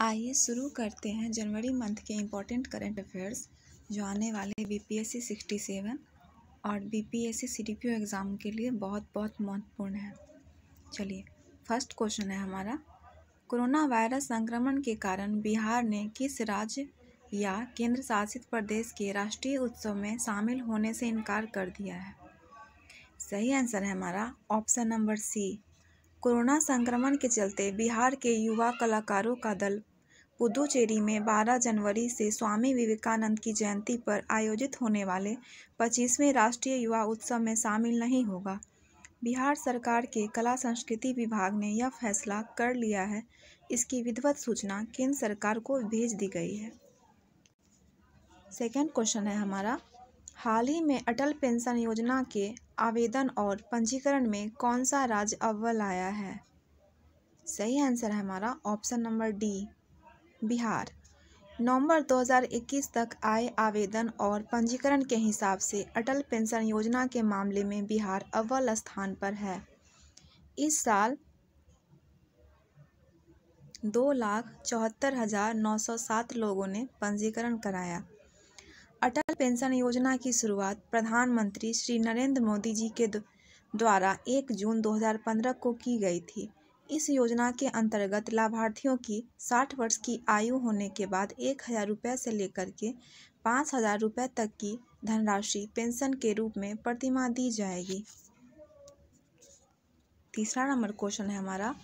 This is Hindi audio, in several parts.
आइए शुरू करते हैं जनवरी मंथ के इम्पॉर्टेंट करंट अफेयर्स जो आने वाले B P S C sixty seven और B P S C C D P O exam के लिए बहुत बहुत महत्वपूर्ण है चलिए फर्स्ट क्वेश्चन है हमारा कोरोना वायरस संक्रमण के कारण बिहार ने किस राज्य या केंद्र शासित प्रदेश के राष्ट्रीय उत्सव में शामिल होने से इनकार कर दिया है सही आंसर है हमारा ऑप्शन नंबर सी कोरोना संक्रमण के चलते बिहार के युवा कलाकारों का दल पुदुचेरी में 12 जनवरी से स्वामी विवेकानंद की जयंती पर आयोजित होने वाले 25वें राष्ट्रीय युवा उत्सव में शामिल नहीं होगा बिहार सरकार के कला संस्कृति विभाग ने यह फैसला कर लिया है इसकी विधिवत सूचना केंद्र सरकार को भेज दी गई है सेकेंड क्वेश्चन है हमारा हाल ही में अटल पेंशन योजना के आवेदन और पंजीकरण में कौन सा राज्य अव्वल आया है सही आंसर है हमारा ऑप्शन नंबर डी बिहार नवंबर 2021 तक आए आवेदन और पंजीकरण के हिसाब से अटल पेंशन योजना के मामले में बिहार अव्वल स्थान पर है इस साल दो लाख चौहत्तर हज़ार नौ सौ सात लोगों ने पंजीकरण कराया पेंशन योजना की शुरुआत प्रधानमंत्री श्री नरेंद्र मोदी जी के द्वारा 1 जून 2015 को की गई थी इस योजना के अंतर्गत लाभार्थियों की 60 वर्ष की आयु होने के बाद एक हज़ार रुपये से लेकर के पाँच हज़ार रुपये तक की धनराशि पेंशन के रूप में प्रतिमा दी जाएगी तीसरा नंबर क्वेश्चन है हमारा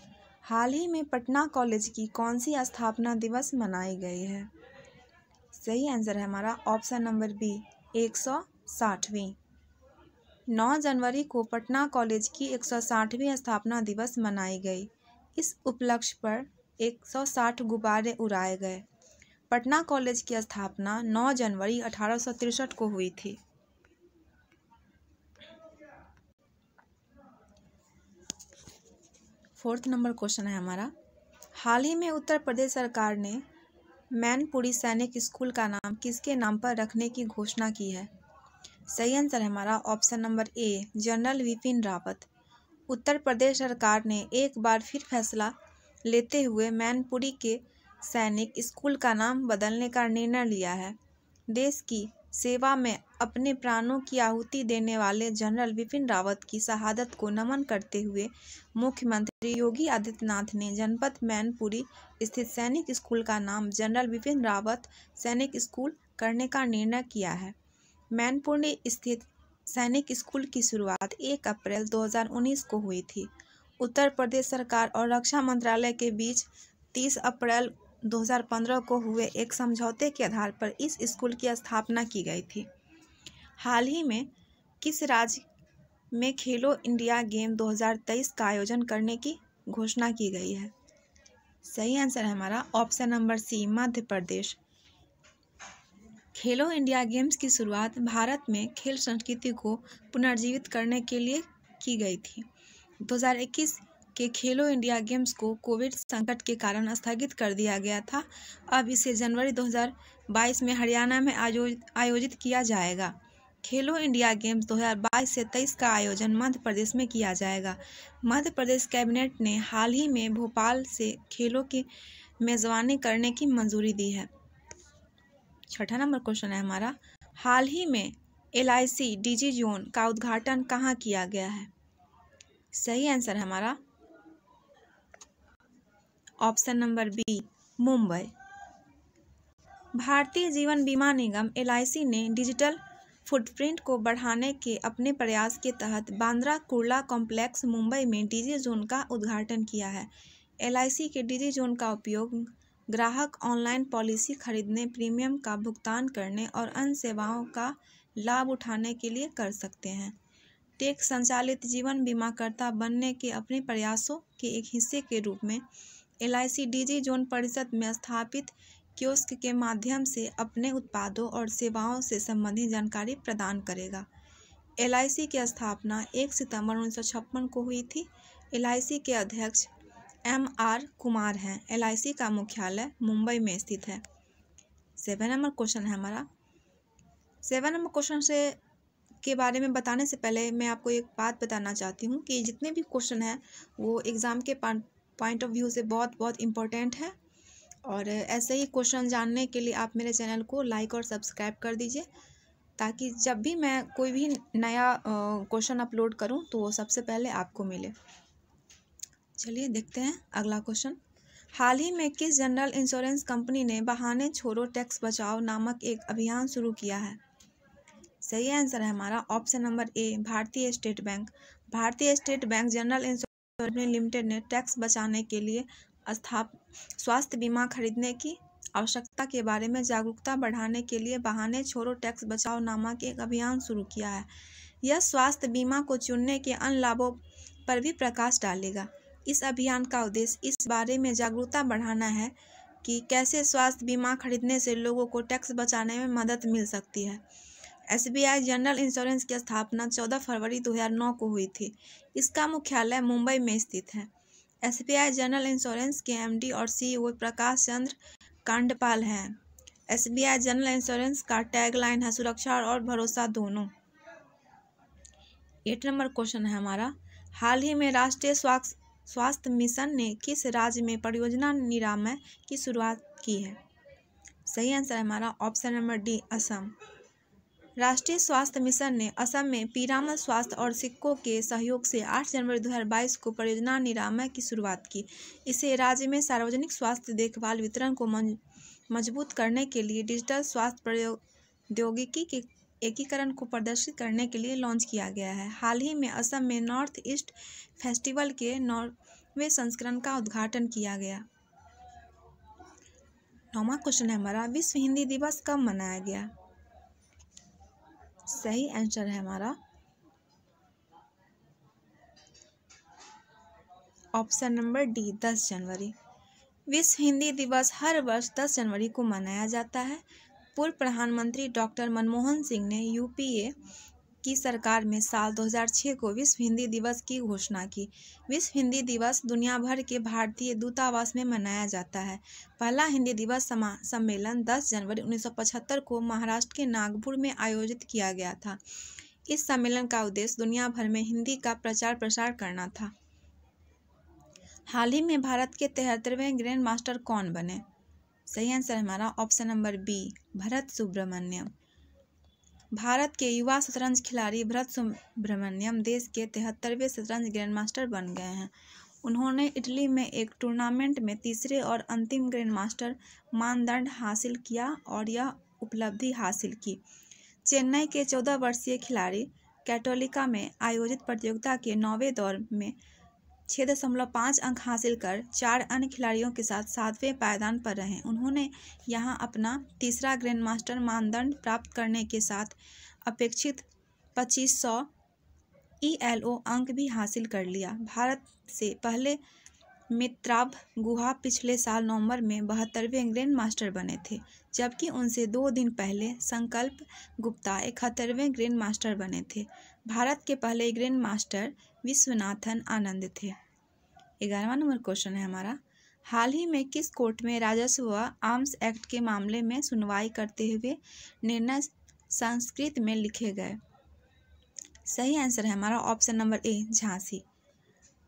हाल ही में पटना कॉलेज की कौन सी स्थापना दिवस मनाई गई है सही आंसर है हमारा ऑप्शन नंबर बी एक सौ साठवीं नौ जनवरी को पटना कॉलेज की एक सौ साठवीं स्थापना दिवस मनाई गई इस उपलक्ष्य पर एक सौ साठ गुब्बारे उड़ाए गए पटना कॉलेज की स्थापना नौ जनवरी अठारह सौ तिरसठ को हुई थी फोर्थ नंबर क्वेश्चन है हमारा हाल ही में उत्तर प्रदेश सरकार ने मैनपुरी सैनिक स्कूल का नाम किसके नाम पर रखने की घोषणा की है सही आंसर है हमारा option number A general Bipin Rawat Uttar Pradesh सरकार ने एक बार फिर फैसला लेते हुए मैनपुरी के सैनिक स्कूल का नाम बदलने का निर्णय लिया है देश की सेवा में अपने प्राणों की आहुति देने वाले जनरल विपिन रावत की शहादत को नमन करते हुए मुख्यमंत्री योगी आदित्यनाथ ने जनपद मैनपुरी स्थित सैनिक स्कूल का नाम जनरल विपिन रावत सैनिक स्कूल करने का निर्णय किया है मैनपुरी स्थित सैनिक स्कूल की शुरुआत 1 अप्रैल 2019 को हुई थी उत्तर प्रदेश सरकार और रक्षा मंत्रालय के बीच 30 अप्रैल 2015 को हुए एक समझौते के आधार पर इस स्कूल की स्थापना की गई थी हाल ही में किस राज्य में खेलो इंडिया गेम 2023 का आयोजन करने की घोषणा की गई है सही आंसर है हमारा ऑप्शन नंबर सी मध्य प्रदेश खेलो इंडिया गेम्स की शुरुआत भारत में खेल संस्कृति को पुनर्जीवित करने के लिए की गई थी 2021 के खेलो इंडिया गेम्स को कोविड संकट के कारण स्थगित कर दिया गया था अब इसे जनवरी 2022 में हरियाणा में आयोजित किया जाएगा खेलो इंडिया गेम्स 2022 से 23 का आयोजन मध्य प्रदेश में किया जाएगा मध्य प्रदेश कैबिनेट ने हाल ही में भोपाल से खेलों की मेज़बानी करने की मंजूरी दी है छठा नंबर क्वेश्चन है हमारा हाल ही में L I C D G zone का उद्घाटन कहाँ किया गया है सही आंसर हमारा ऑप्शन नंबर बी मुंबई भारतीय जीवन बीमा निगम एल ने डिजिटल फुटप्रिंट को बढ़ाने के अपने प्रयास के तहत बांद्रा कुर्ला कॉम्प्लेक्स मुंबई में डीजी जोन का उद्घाटन किया है एल के डीजी जोन का उपयोग ग्राहक ऑनलाइन पॉलिसी खरीदने प्रीमियम का भुगतान करने और अन्य सेवाओं का लाभ उठाने के लिए कर सकते हैं टेक संचालित जीवन बीमाकर्ता बनने के अपने प्रयासों के एक हिस्से के रूप में एल डीजी जोन परिषद में स्थापित कियोस्क के माध्यम से अपने उत्पादों और सेवाओं से संबंधित जानकारी प्रदान करेगा एल की स्थापना 1 सितंबर उन्नीस को हुई थी एल के अध्यक्ष एम आर कुमार हैं एल का मुख्यालय मुंबई में स्थित है सेवन नंबर क्वेश्चन है हमारा सेवन नंबर क्वेश्चन से के बारे में बताने से पहले मैं आपको एक बात बताना चाहती हूँ कि जितने भी क्वेश्चन हैं वो एग्ज़ाम के पॉइंट ऑफ व्यू से बहुत बहुत इंपॉर्टेंट है और ऐसे ही क्वेश्चन जानने के लिए आप मेरे चैनल को लाइक और सब्सक्राइब कर दीजिए ताकि जब भी मैं कोई भी नया क्वेश्चन अपलोड करूं तो वो सबसे पहले आपको मिले चलिए देखते हैं अगला क्वेश्चन हाल ही में किस जनरल इंश्योरेंस कंपनी ने बहाने छोड़ो टैक्स बचाओ नामक एक अभियान शुरू किया है सही आंसर है हमारा ऑप्शन नंबर ए भारतीय स्टेट बैंक भारतीय state bank general insurance company limited ने टैक्स बचाने के लिए स्थाप स्वास्थ्य बीमा खरीदने की आवश्यकता के बारे में जागरूकता बढ़ाने के लिए बहाने छोड़ो टैक्स बचाओ नामक एक अभियान शुरू किया है यह स्वास्थ्य बीमा को चुनने के अन्य लाभों पर भी प्रकाश डालेगा इस अभियान का उद्देश्य इस बारे में जागरूकता बढ़ाना है कि कैसे स्वास्थ्य बीमा खरीदने से लोगों को टैक्स बचाने में मदद मिल सकती है एसबीआई जनरल इंश्योरेंस की स्थापना 14 फरवरी 2009 को हुई थी इसका मुख्यालय मुंबई में स्थित है एसबीआई जनरल इंश्योरेंस के एमडी और सीईओ प्रकाश चंद्र कांडपाल हैं एसबीआई जनरल इंश्योरेंस का टैगलाइन है सुरक्षा और भरोसा दोनों एट नंबर क्वेश्चन है हमारा हाल ही में राष्ट्रीय स्वास्थ्य स्वास्थ्य मिशन ने किस राज्य में परियोजना निरामय की शुरुआत की है सही आंसर है हमारा ऑप्शन नंबर डी असम राष्ट्रीय स्वास्थ्य मिशन ने असम में पीरामल स्वास्थ्य और सिक्कों के सहयोग से 8 जनवरी 2022 को परियोजना निरामय की शुरुआत की इसे राज्य में सार्वजनिक स्वास्थ्य देखभाल वितरण को मजबूत करने के लिए डिजिटल स्वास्थ्य प्रौद्योगिकी के एकीकरण को प्रदर्शित करने के लिए लॉन्च किया गया है हाल ही में असम में नॉर्थ ईस्ट फेस्टिवल के नौवे संस्करण का उद्घाटन किया गया नौवा क्वेश्चन है हमारा विश्व हिंदी दिवस कब मनाया गया सही आंसर है हमारा ऑप्शन नंबर डी दस जनवरी विश्व हिंदी दिवस हर वर्ष दस जनवरी को मनाया जाता है पूर्व प्रधानमंत्री डॉक्टर मनमोहन सिंह ने यूपीए की सरकार में साल 2006 को विश्व हिंदी दिवस की घोषणा की विश्व हिंदी दिवस दुनिया भर के भारतीय दूतावास में मनाया जाता है पहला हिंदी दिवस सम्मेलन 10 जनवरी 1975 को महाराष्ट्र के नागपुर में आयोजित किया गया था इस सम्मेलन का उद्देश्य दुनिया भर में हिंदी का प्रचार प्रसार करना था हाल ही में भारत के तिहत्तरवें ग्रैंड मास्टर कौन बने सही आंसर हमारा option number B Bharat Subramanyam Bharat के युवा शतरंज खिलाड़ी भरत सुब्रमण्यम देश के तिहत्तरवें शतरंज ग्रैंड मास्टर बन गए हैं उन्होंने इटली में एक टूर्नामेंट में तीसरे और अंतिम ग्रैंड मास्टर मानदंड हासिल किया और यह उपलब्धि हासिल की चेन्नई के चौदह वर्षीय खिलाड़ी कैटोलिका में आयोजित प्रतियोगिता के नौवें दौर में छः दशमलव पाँच अंक हासिल कर चार अन्य खिलाड़ियों के साथ सातवें पायदान पर रहे उन्होंने यहां अपना तीसरा ग्रैंड मास्टर मानदंड प्राप्त करने के साथ अपेक्षित पच्चीस सौ ई e अंक भी हासिल कर लिया भारत से पहले मित्राभ गुहा पिछले साल नवंबर में बहत्तरवें ग्रैंड मास्टर बने थे जबकि उनसे दो दिन पहले संकल्प गुप्ता इकहत्तरवें ग्रैंड मास्टर बने थे भारत के पहले ग्रैंड मास्टर विश्वनाथन आनंद थे ग्यारहवा नंबर क्वेश्चन है हमारा हाल ही में किस कोर्ट में राजस्व व आर्म्स एक्ट के मामले में सुनवाई करते हुए निर्णय संस्कृत में लिखे गए सही आंसर है हमारा option number A Jhansi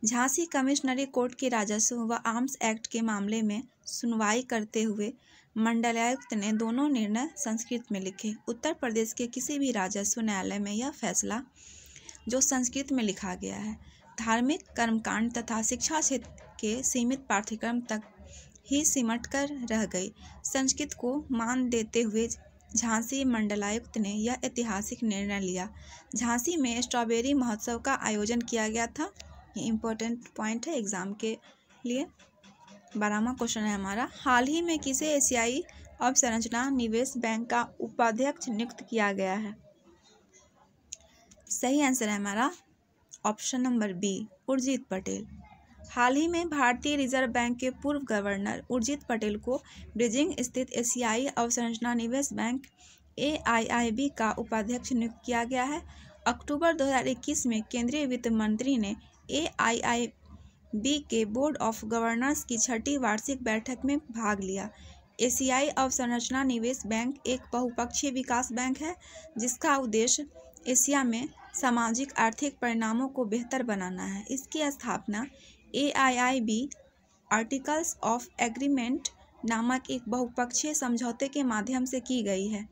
Jhansi कमिश्नरी कोर्ट के राजस्व व आर्म्स एक्ट के मामले में सुनवाई करते हुए मंडलायुक्त ने दोनों निर्णय संस्कृत में लिखे उत्तर प्रदेश के किसी भी राजस्व न्यायालय में यह फैसला जो संस्कृत में लिखा गया है धार्मिक कर्मकांड तथा शिक्षा क्षेत्र के सीमित पाठ्यक्रम तक ही सिमट कर रह गए संस्कृत को मान देते हुए झांसी मंडलायुक्त ने यह ऐतिहासिक निर्णय लिया झांसी में स्ट्रॉबेरी महोत्सव का आयोजन किया गया था ये इम्पोर्टेंट पॉइंट है एग्ज़ाम के लिए बारहवा क्वेश्चन है हमारा हाल ही में किसे एशियाई अवसंरचना निवेश बैंक का उपाध्यक्ष नियुक्त किया गया है सही आंसर है हमारा option number B Urjit Patel हाल ही में भारतीय रिजर्व बैंक के पूर्व गवर्नर उर्जित पटेल को बीजिंग स्थित एशियाई अवसंरचना निवेश बैंक ए का उपाध्यक्ष नियुक्त किया गया है अक्टूबर 2021 में केंद्रीय वित्त मंत्री ने ए के बोर्ड ऑफ गवर्नर्स की छठी वार्षिक बैठक में भाग लिया एशियाई अवसंरचना निवेश बैंक एक बहुपक्षीय विकास बैंक है जिसका उद्देश्य एशिया में सामाजिक आर्थिक परिणामों को बेहतर बनाना है इसकी स्थापना A I I B articles of agreement नामक एक बहुपक्षीय समझौते के माध्यम से की गई है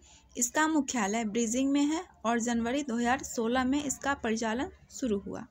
इसका मुख्यालय ब्रीजिंग में है और जनवरी 2016 में इसका परिचालन शुरू हुआ